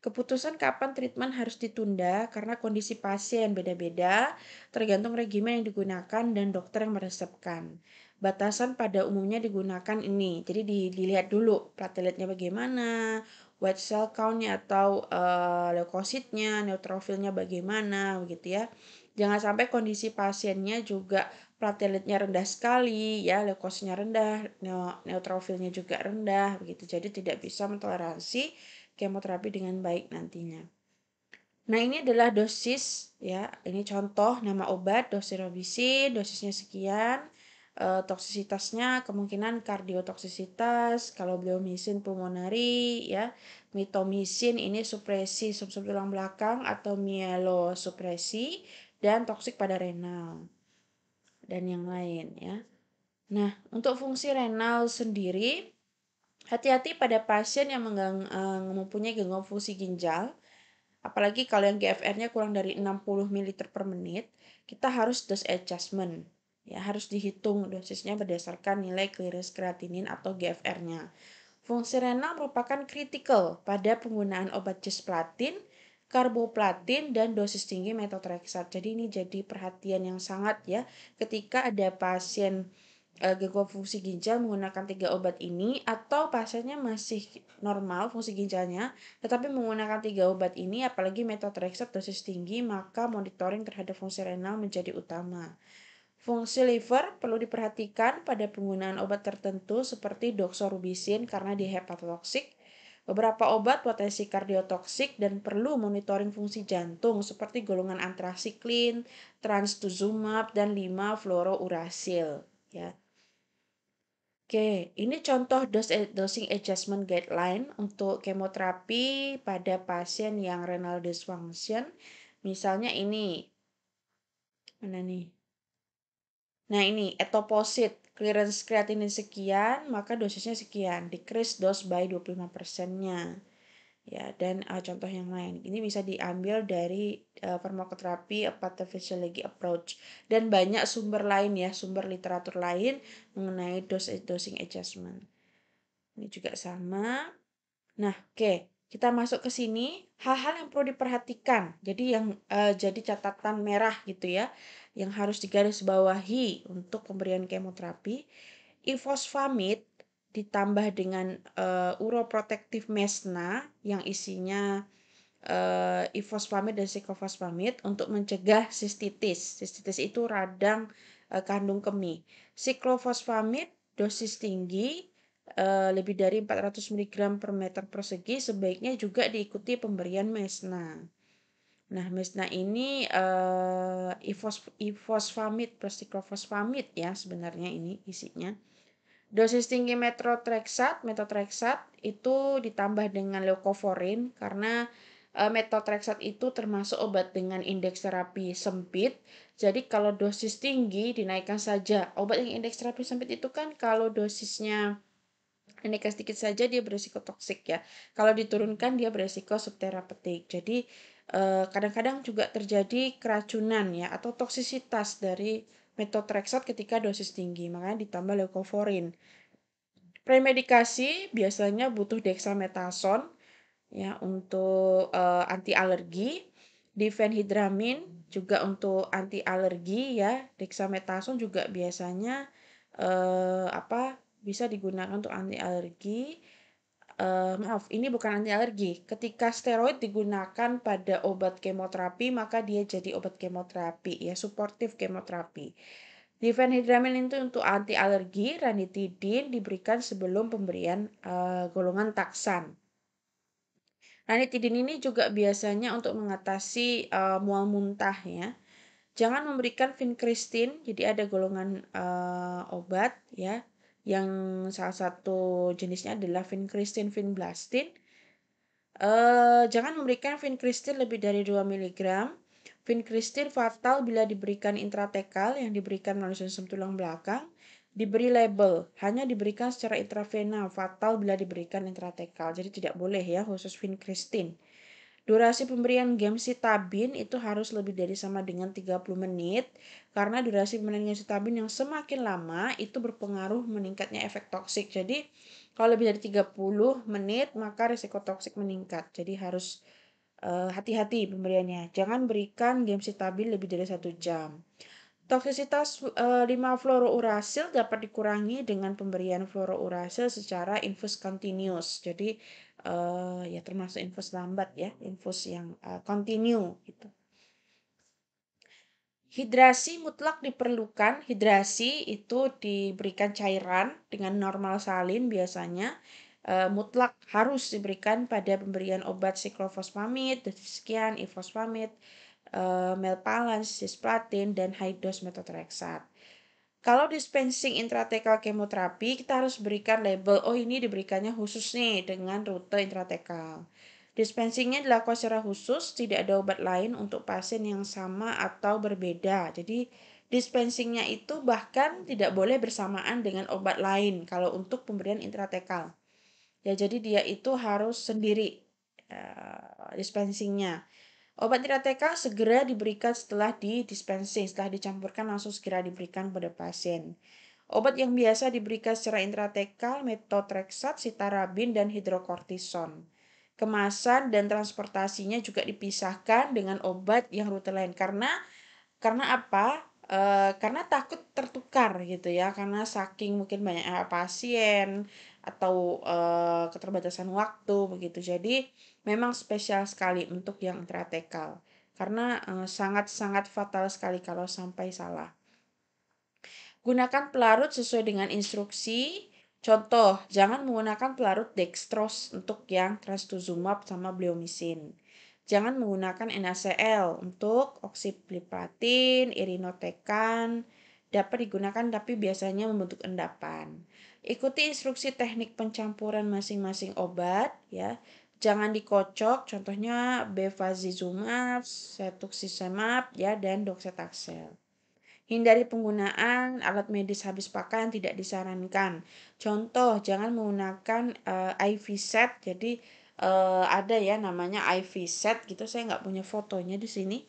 Keputusan kapan treatment harus ditunda karena kondisi pasien beda-beda, tergantung regimen yang digunakan dan dokter yang meresepkan batasan pada umumnya digunakan ini. Jadi dilihat dulu plateletnya bagaimana, white cell count-nya atau uh, leukositnya, neutrofilnya bagaimana begitu ya. Jangan sampai kondisi pasiennya juga plateletnya rendah sekali ya, leukositnya rendah, neutrofilnya juga rendah begitu. Jadi tidak bisa mentoleransi kemoterapi dengan baik nantinya. Nah, ini adalah dosis ya. Ini contoh nama obat, dosis robisin, dosisnya sekian uh, toksisitasnya kemungkinan kardiotoksisitas, kalau bleomisin pulmonari ya, mitomisin ini supresi sumsum tulang belakang atau mielosupresi dan toksik pada renal dan yang lain ya. Nah, untuk fungsi renal sendiri hati-hati pada pasien yang menggang, uh, mempunyai gangguan fungsi ginjal apalagi kalau yang GFR-nya kurang dari 60 ml per menit, kita harus dose adjustment Ya, harus dihitung dosisnya berdasarkan nilai clearance kreatinin atau GFR-nya. Fungsi renal merupakan kritikal pada penggunaan obat cisplatin, karboplatin, dan dosis tinggi metotrexat. Jadi ini jadi perhatian yang sangat ya ketika ada pasien uh, gangguan fungsi ginjal menggunakan tiga obat ini atau pasiennya masih normal fungsi ginjalnya tetapi menggunakan tiga obat ini apalagi metotrexat dosis tinggi maka monitoring terhadap fungsi renal menjadi utama. Fungsi liver perlu diperhatikan pada penggunaan obat tertentu seperti doxorubicin karena dihepatotoksik. beberapa obat potensi kardiotoksik dan perlu monitoring fungsi jantung seperti golongan antrasiklin, transtuzumab, dan 5-fluorouracil. Ya. Oke, ini contoh dosing adjustment guideline untuk kemoterapi pada pasien yang renal dysfunction. Misalnya ini. Mana nih? Nah ini etoposit clearance kreatinin sekian, maka dosisnya sekian, decrease dose by 25 persennya. Ya, dan uh, contoh yang lain. Ini bisa diambil dari uh, farmakoterapi pathophysiology approach dan banyak sumber lain ya, sumber literatur lain mengenai dose dosing adjustment. Ini juga sama. Nah, oke, okay. kita masuk ke sini hal-hal yang perlu diperhatikan. Jadi yang uh, jadi catatan merah gitu ya yang harus digarisbawahi untuk pemberian kemoterapi, ifosfamid ditambah dengan uh, eh, uroprotektif mesna yang isinya uh, ifosfamid dan sikofosfamid untuk mencegah sistitis. Sistitis itu radang uh, kandung kemih. Siklofosfamid dosis tinggi lebih dari 400 mg per meter persegi sebaiknya juga diikuti pemberian mesna. Nah, misna ini eh, ifos, ifosfamid, plastikrofosfamid ya sebenarnya ini isinya. Dosis tinggi metotrexat metotrexat itu ditambah dengan leukoforin karena eh, metotrexat itu termasuk obat dengan indeks terapi sempit. Jadi kalau dosis tinggi dinaikkan saja. Obat yang indeks terapi sempit itu kan kalau dosisnya indeks sedikit saja dia beresiko toksik ya. Kalau diturunkan dia beresiko subterapeutik Jadi Eh, kadang-kadang juga terjadi keracunan ya atau toksisitas dari metotrexat ketika dosis tinggi, makanya ditambah leukoforin Premedikasi biasanya butuh dexamethasone ya untuk uh, eh, anti alergi, difenhidramin juga untuk anti alergi ya, dexamethasone juga biasanya uh, apa bisa digunakan untuk anti alergi uh, maaf, ini bukan anti alergi. Ketika steroid digunakan pada obat kemoterapi, maka dia jadi obat kemoterapi, ya, suportif kemoterapi. Difenhidramin itu untuk anti alergi, ranitidin diberikan sebelum pemberian uh, golongan taksan. Ranitidin ini juga biasanya untuk mengatasi uh, mual muntah ya. Jangan memberikan vinkristin, jadi ada golongan obat ya yang salah satu jenisnya adalah vincristin vinblastin. e, jangan memberikan vincristin lebih dari 2 mg. vincristin fatal bila diberikan intratekal yang diberikan melalui sum tulang belakang. Diberi label, hanya diberikan secara intravena, fatal bila diberikan intratekal. Jadi tidak boleh ya khusus vincristin Durasi pemberian game sitabin itu harus lebih dari sama dengan 30 menit karena durasi pemberian game sitabin yang semakin lama itu berpengaruh meningkatnya efek toksik. Jadi kalau lebih dari 30 menit maka risiko toksik meningkat. Jadi harus hati eh, hati-hati pemberiannya. Jangan berikan game sitabin lebih dari satu jam. Toksisitas uh, eh, 5 fluorourasil dapat dikurangi dengan pemberian fluorourasil secara infus continuous. Jadi uh, ya termasuk infus lambat ya, infus yang uh, continue gitu. Hidrasi mutlak diperlukan. Hidrasi itu diberikan cairan dengan normal salin biasanya. uh, mutlak harus diberikan pada pemberian obat siklofosfamid, sekian ifosfamid, uh, melpalans, cisplatin, dan high dose metotreksat. Kalau dispensing intratekal kemoterapi, kita harus berikan label, oh ini diberikannya khusus nih dengan rute intratekal. Dispensingnya dilakukan secara khusus, tidak ada obat lain untuk pasien yang sama atau berbeda. Jadi dispensingnya itu bahkan tidak boleh bersamaan dengan obat lain kalau untuk pemberian intratekal. Ya jadi dia itu harus sendiri uh, dispensingnya. Obat intratekal segera diberikan setelah di dispensing, setelah dicampurkan langsung segera diberikan pada pasien. Obat yang biasa diberikan secara intratekal, metotreksat, sitarabin, dan hidrokortison. Kemasan dan transportasinya juga dipisahkan dengan obat yang rute lain karena karena apa? E, karena takut tertukar gitu ya, karena saking mungkin banyak pasien atau e, keterbatasan waktu begitu. Jadi memang spesial sekali untuk yang intratekal karena eh, sangat-sangat eh, fatal sekali kalau sampai salah. Gunakan pelarut sesuai dengan instruksi. Contoh, jangan menggunakan pelarut dextrose untuk yang trastuzumab sama bleomisin Jangan menggunakan NaCl untuk oksiplipatin, irinotekan, dapat digunakan tapi biasanya membentuk endapan. Ikuti instruksi teknik pencampuran masing-masing obat ya jangan dikocok contohnya bevacizumab, cetuximab ya dan docetaxel. Hindari penggunaan alat medis habis pakai yang tidak disarankan. Contoh jangan menggunakan uh, eh, IV set. Jadi uh, ada ya namanya IV set gitu. Saya nggak punya fotonya di sini.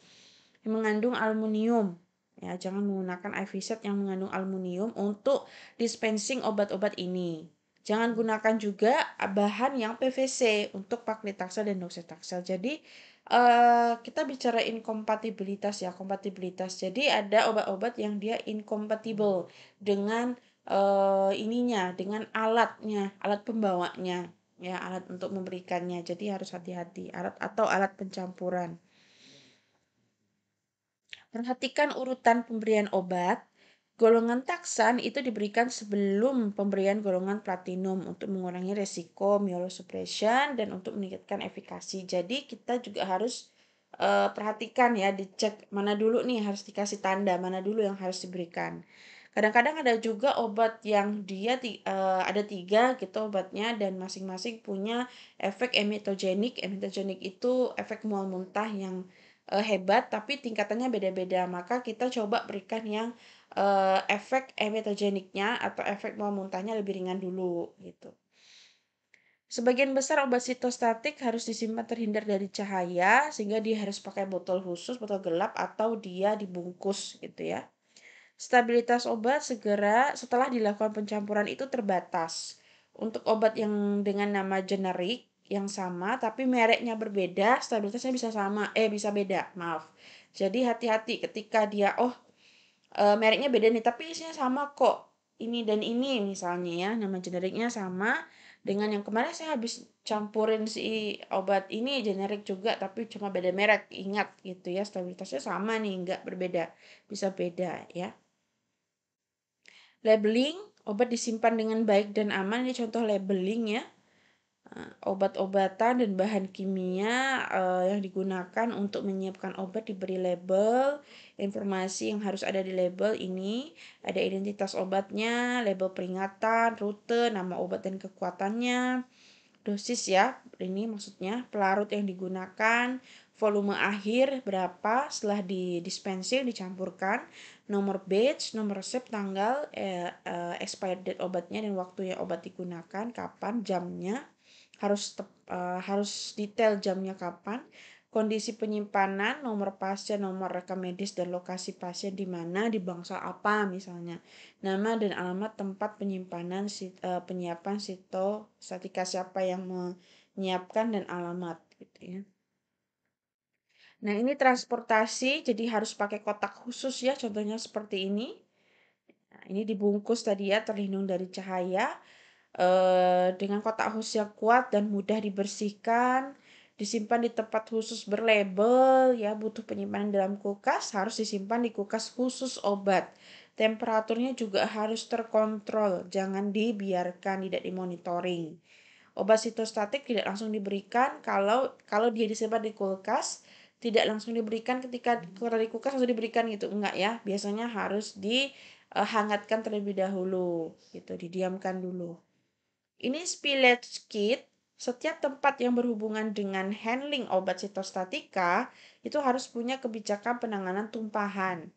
Yang mengandung aluminium. Ya jangan menggunakan IV set yang mengandung aluminium untuk dispensing obat-obat ini. Jangan gunakan juga bahan yang PVC untuk taksel dan docetaxel. Jadi uh, kita bicara inkompatibilitas ya, kompatibilitas. Jadi ada obat-obat yang dia incompatible dengan uh, ininya, dengan alatnya, alat pembawanya, ya alat untuk memberikannya. Jadi harus hati-hati alat atau alat pencampuran. Perhatikan urutan pemberian obat Golongan taksan itu diberikan sebelum pemberian golongan platinum untuk mengurangi resiko myelosuppression dan untuk meningkatkan efikasi. Jadi kita juga harus uh, perhatikan ya, dicek mana dulu nih harus dikasih tanda, mana dulu yang harus diberikan. Kadang-kadang ada juga obat yang dia uh, ada tiga gitu obatnya dan masing-masing punya efek emetogenik. Emetogenik itu efek mual muntah yang eh, hebat tapi tingkatannya beda-beda. Maka kita coba berikan yang uh, efek emetogeniknya atau efek mual muntahnya lebih ringan dulu gitu. Sebagian besar obat sitostatik harus disimpan terhindar dari cahaya sehingga dia harus pakai botol khusus, botol gelap atau dia dibungkus gitu ya. Stabilitas obat segera setelah dilakukan pencampuran itu terbatas. Untuk obat yang dengan nama generik yang sama tapi mereknya berbeda, stabilitasnya bisa sama eh bisa beda, maaf. Jadi hati-hati ketika dia oh uh, mereknya beda nih tapi isinya sama kok ini dan ini misalnya ya nama generiknya sama dengan yang kemarin saya habis campurin si obat ini generik juga tapi cuma beda merek ingat gitu ya stabilitasnya sama nih nggak berbeda bisa beda ya labeling obat disimpan dengan baik dan aman ini contoh labeling ya obat-obatan dan bahan kimia uh, yang digunakan untuk menyiapkan obat diberi label, informasi yang harus ada di label ini, ada identitas obatnya, label peringatan, rute, nama obat dan kekuatannya, dosis ya, ini maksudnya pelarut yang digunakan, volume akhir berapa setelah di dicampurkan, nomor batch, nomor resep, tanggal, eh, eh, expired date obatnya dan waktu yang obat digunakan, kapan, jamnya, harus uh, harus detail jamnya kapan, kondisi penyimpanan, nomor pasien, nomor rekam medis dan lokasi pasien di mana, di bangsa apa misalnya. Nama dan alamat tempat penyimpanan sit, uh, penyiapan statika siapa yang menyiapkan dan alamat gitu ya. Nah, ini transportasi jadi harus pakai kotak khusus ya, contohnya seperti ini. Nah, ini dibungkus tadi ya, terlindung dari cahaya eh dengan kotak khusus yang kuat dan mudah dibersihkan, disimpan di tempat khusus berlabel ya, butuh penyimpanan dalam kulkas, harus disimpan di kulkas khusus obat. Temperaturnya juga harus terkontrol, jangan dibiarkan, tidak dimonitoring. Obat sitostatik tidak langsung diberikan kalau kalau dia disimpan di kulkas, tidak langsung diberikan ketika keluar dari kulkas langsung diberikan gitu, enggak ya. Biasanya harus dihangatkan eh, terlebih dahulu gitu, didiamkan dulu. Ini spillage kit, setiap tempat yang berhubungan dengan handling obat sitostatika itu harus punya kebijakan penanganan tumpahan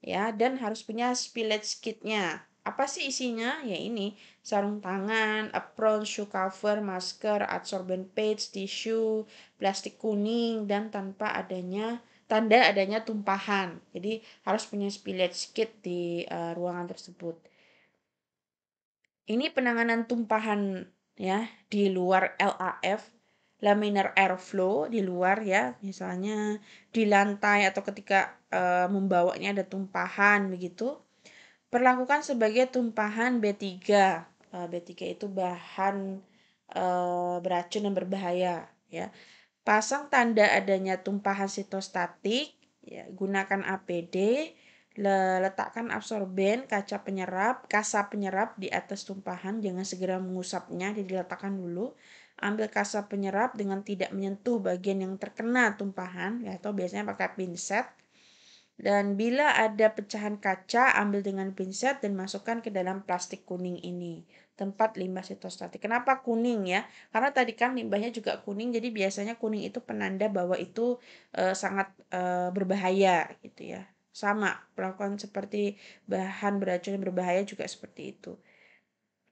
ya dan harus punya spillage kitnya apa sih isinya ya ini sarung tangan apron shoe cover masker adsorbent page tissue plastik kuning dan tanpa adanya tanda adanya tumpahan jadi harus punya spillage kit di uh, ruangan tersebut ini penanganan tumpahan ya di luar LAF laminar airflow di luar ya misalnya di lantai atau ketika e, membawanya ada tumpahan begitu perlakukan sebagai tumpahan B3 e, B3 itu bahan e, beracun dan berbahaya ya pasang tanda adanya tumpahan sitostatik ya gunakan APD Letakkan absorben kaca penyerap, kasa penyerap di atas tumpahan, jangan segera mengusapnya, jadi letakkan dulu. Ambil kasa penyerap dengan tidak menyentuh bagian yang terkena tumpahan, ya, atau biasanya pakai pinset. Dan bila ada pecahan kaca, ambil dengan pinset dan masukkan ke dalam plastik kuning ini tempat limbah sitostatik. Kenapa kuning ya? Karena tadi kan limbahnya juga kuning, jadi biasanya kuning itu penanda bahwa itu e, sangat e, berbahaya gitu ya. Sama, perlakuan seperti bahan beracun yang berbahaya juga seperti itu.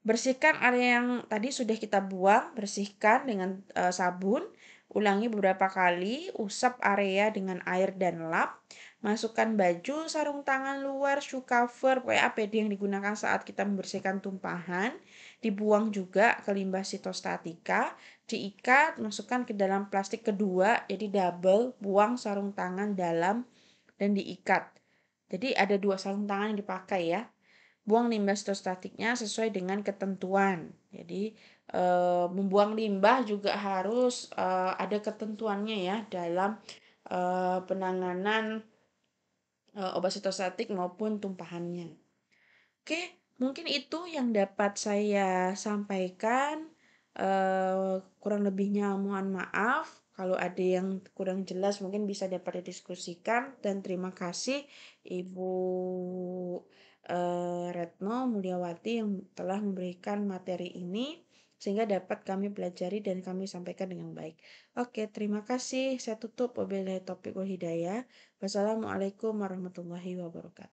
Bersihkan area yang tadi sudah kita buang, bersihkan dengan e, sabun, ulangi beberapa kali, usap area dengan air dan lap, masukkan baju, sarung tangan luar, shoe cover, pokoknya APD yang digunakan saat kita membersihkan tumpahan, dibuang juga ke limbah sitostatika, diikat, masukkan ke dalam plastik kedua, jadi double, buang sarung tangan dalam dan diikat. Jadi ada dua sarung tangan yang dipakai ya. Buang limbah sitostatiknya sesuai dengan ketentuan. Jadi e, membuang limbah juga harus e, ada ketentuannya ya dalam e, penanganan e, obat sitostatik maupun tumpahannya. Oke, mungkin itu yang dapat saya sampaikan. E, kurang lebihnya mohon maaf. Kalau ada yang kurang jelas mungkin bisa dapat didiskusikan dan terima kasih Ibu eh, Retno Mulyawati yang telah memberikan materi ini sehingga dapat kami pelajari dan kami sampaikan dengan baik. Oke, terima kasih. Saya tutup. Wabillahi topik wal hidayah. Wassalamualaikum warahmatullahi wabarakatuh.